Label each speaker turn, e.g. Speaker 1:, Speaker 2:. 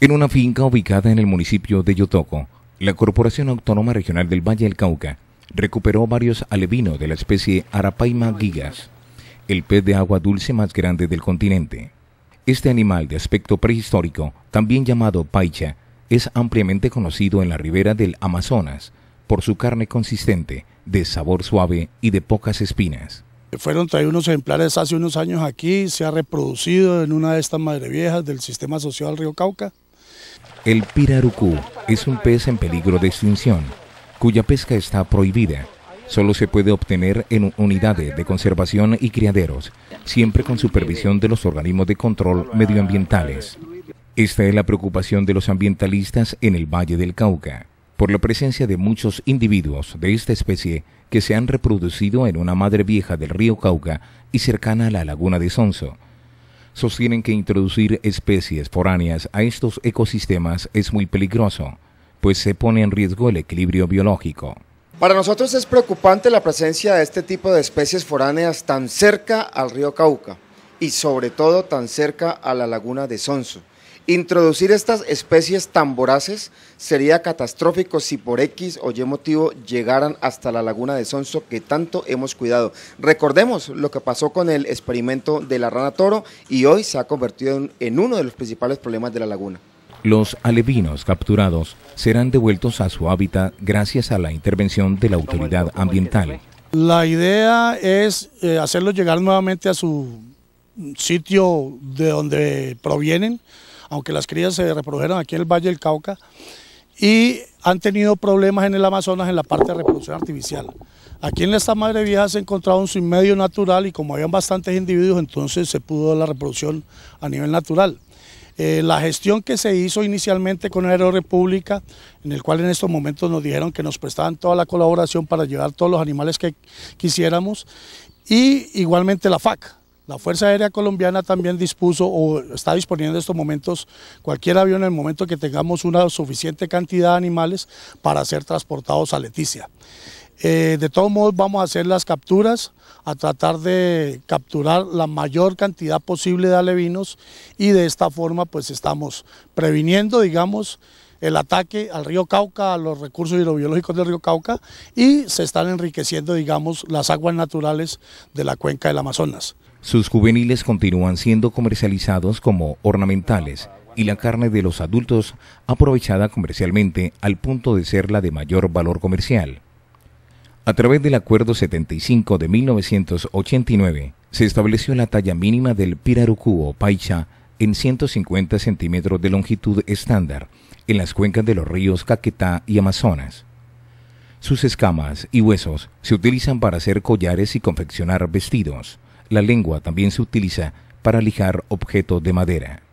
Speaker 1: En una finca ubicada en el municipio de Yotoco, la Corporación Autónoma Regional del Valle del Cauca recuperó varios alevinos de la especie Arapaima gigas, el pez de agua dulce más grande del continente. Este animal de aspecto prehistórico, también llamado paicha, es ampliamente conocido en la ribera del Amazonas por su carne consistente, de sabor suave y de pocas espinas.
Speaker 2: Eh, fueron traídos unos ejemplares hace unos años aquí, se ha reproducido en una de estas viejas del sistema social al río Cauca.
Speaker 1: El pirarucú es un pez en peligro de extinción, cuya pesca está prohibida. Solo se puede obtener en unidades de conservación y criaderos, siempre con supervisión de los organismos de control medioambientales. Esta es la preocupación de los ambientalistas en el Valle del Cauca por la presencia de muchos individuos de esta especie que se han reproducido en una madre vieja del río Cauca y cercana a la laguna de Sonso. Sostienen que introducir especies foráneas a estos ecosistemas es muy peligroso, pues se pone en riesgo el equilibrio biológico.
Speaker 3: Para nosotros es preocupante la presencia de este tipo de especies foráneas tan cerca al río Cauca y sobre todo tan cerca a la laguna de Sonso Introducir estas especies tan voraces sería catastrófico si por X o Y motivo llegaran hasta la laguna de Sonso que tanto hemos cuidado. Recordemos lo que pasó con el experimento de la rana toro y hoy se ha convertido en, uno de los principales
Speaker 2: problemas de la laguna.
Speaker 1: Los alevinos capturados serán devueltos a su hábitat gracias a la intervención de la autoridad ambiental.
Speaker 2: La idea es eh, hacerlos llegar nuevamente a su sitio de donde provienen aunque las crías se reprodujeron aquí en el Valle del Cauca, y han tenido problemas en el Amazonas en la parte de reproducción artificial. Aquí en esta madre vieja se encontraba un medio natural y como habían bastantes individuos, entonces se pudo la reproducción a nivel natural. Eh, la gestión que se hizo inicialmente con Aerorepública, en el cual en estos momentos nos dijeron que nos prestaban toda la colaboración para llevar todos los animales que quisiéramos, y igualmente la FAC, la Fuerza Aérea Colombiana también dispuso o está disponiendo en estos momentos cualquier avión en el momento que tengamos una suficiente cantidad de animales para ser transportados a Leticia. Eh, de todos modos vamos a hacer las capturas, a tratar de capturar la mayor cantidad posible de alevinos y de esta forma pues estamos previniendo, digamos, el ataque al río Cauca, a los recursos hidrobiológicos del río Cauca y se están enriqueciendo, digamos, las aguas naturales de la cuenca del Amazonas.
Speaker 1: Sus juveniles continúan siendo comercializados como ornamentales y la carne de los adultos aprovechada comercialmente al punto de ser la de mayor valor comercial. A través del Acuerdo 75 de 1989 se estableció la talla mínima del pirarucú o paicha en 150 centímetros de longitud estándar en las cuencas de los ríos Caquetá y Amazonas. Sus escamas y huesos se utilizan para hacer collares y confeccionar vestidos. La lengua también se utiliza para lijar objetos de madera.